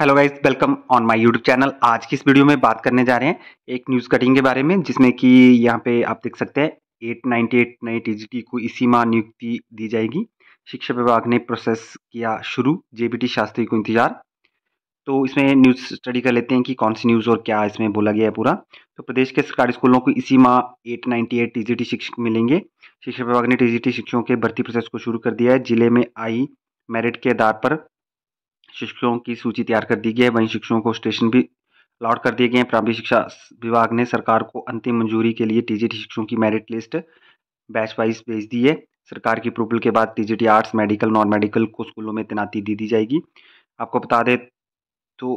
hello guys welcome on my YouTube channel आज की इस वीडियो में बात करने जा रहे हैं एक न्यूज़ कटिंग के बारे में जिसमें कि यहाँ पे आप देख सकते हैं 898 नए टीजीटी को इसी माह नियुक्ति दी जाएगी शिक्षा विभाग ने प्रोसेस किया शुरू जेबीटी शास्त्री को इंतजार तो इसमें न्यूज़ स्टडी कर लेते हैं कि कौन सी न्यूज़ और क्या इसमें बोला गया है पूरा तो प्रदेश के सरकारी स्कूलों को इसी माह 898 टीजीटी शिक्षक मिलेंगे शिक्षा विभाग ने टी शिक्षकों के भर्ती प्रोसेस को शुरू कर दिया है जिले में आई मेरिट के आधार पर शिक्षकों की सूची तैयार कर दी गई है वहीं शिक्षकों को स्टेशन भी अलॉट कर दिए गए हैं प्रारंभिक शिक्षा विभाग ने सरकार को अंतिम मंजूरी के लिए टीजीटी शिक्षकों की मेरिट लिस्ट बैच वाइज भेज दी है सरकार की अप्रूवल के बाद TGT arts medical non medical को स्कूलों में तैनाती दे दी जाएगी आपको बता दें तो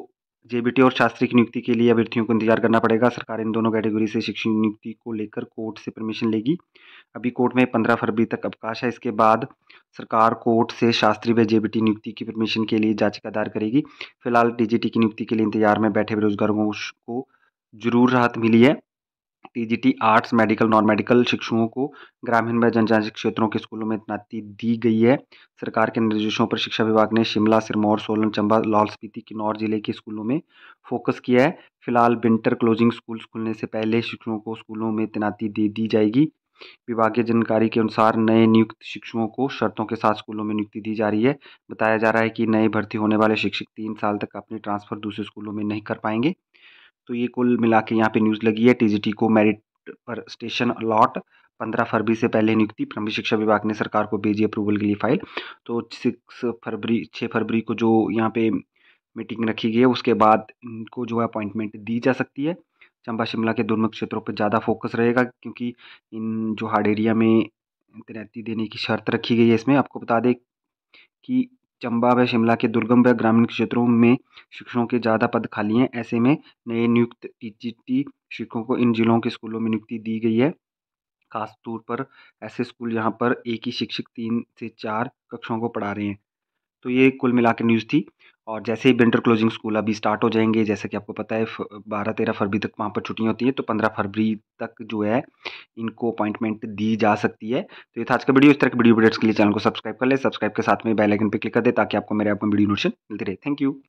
जेबीटी और शास्त्री की नियुक्ति के लिए अभ्यर्थियों को इंतजार करना पड़ेगा सरकार इन दोनों कैटेगरी से शिक्षक नियुक्ति को लेकर कोर्ट से परमिशन लेगी अभी कोर्ट में पंद्रह फरवरी तक अवकाश है इसके बाद सरकार कोर्ट से शास्त्री व जेबीटी नियुक्ति की परमिशन के लिए याचिका दायर करेगी फिलहाल डीजीटी की नियुक्ति के लिए इंतजार में बैठे बेरोजगारों को जरूर राहत मिली है TGT arts medical non medical शिक्षुओं को ग्रामीण व जनजातीय क्षेत्रों के स्कूलों में तैनाती दी गई है सरकार के निर्देशों पर शिक्षा विभाग ने शिमला सिरमौर सोलन चंबा लाहौल स्पीति किन्नौर जिले के स्कूलों में फोकस किया है फिलहाल विंटर क्लोजिंग स्कूल खुलने से पहले शिक्षकों को स्कूलों में तैनाती दे दी जाएगी विभागीय जानकारी के अनुसार नए नियुक्त शिक्षुओं को शर्तों के साथ स्कूलों में नियुक्ति दी जा रही है बताया जा रहा है कि नए भर्ती होने वाले शिक्षक तीन साल तक अपने ट्रांसफर दूसरे स्कूलों में नहीं कर पाएंगे तो ये कुल मिला के यहाँ पर न्यूज़ लगी है टीजीटी को मेरिट पर स्टेशन अलॉट पंद्रह फरवरी से पहले नियुक्ति प्रमुख शिक्षा विभाग ने सरकार को भेजी अप्रूवल के लिए फाइल तो सिक्स फरवरी छः फरवरी को जो यहाँ पे मीटिंग रखी गई है उसके बाद इनको जो है अपॉइंटमेंट दी जा सकती है चंबा शिमला के दुर्मुख क्षेत्रों पर ज़्यादा फोकस रहेगा क्योंकि इन जो हार्ड एरिया में तैनाती देने की शर्त रखी गई है इसमें आपको बता दें कि चंबा व शिमला के दुर्गम व ग्रामीण क्षेत्रों में शिक्षकों के ज़्यादा पद खाली हैं ऐसे में नए नियुक्त टी शिक्षकों को इन जिलों के स्कूलों में नियुक्ति दी गई है खास तौर पर ऐसे स्कूल यहाँ पर एक ही शिक्षक तीन से चार कक्षाओं को पढ़ा रहे हैं तो ये कुल मिला न्यूज़ थी और जैसे ही विंटर क्लोजिंग स्कूल अभी स्टार्ट हो जाएंगे जैसे कि आपको पता है बारह तेरह फरवरी तक वहाँ पर छुट्टियाँ होती हैं तो पंद्रह फरवरी तक जो है इनको अपॉइंटमेंट दी जा सकती है तो ये था आज का वीडियो इस तरह के वीडियो अपडेट्स के लिए चैनल को सब्सक्राइब कर ले सब्सक्राइब के साथ में बेल आइकन पर क्लिक कर दे ताकि आपको मेरे आपको वीडियो नोटिफिकेशन मिलती रहे थैंक यू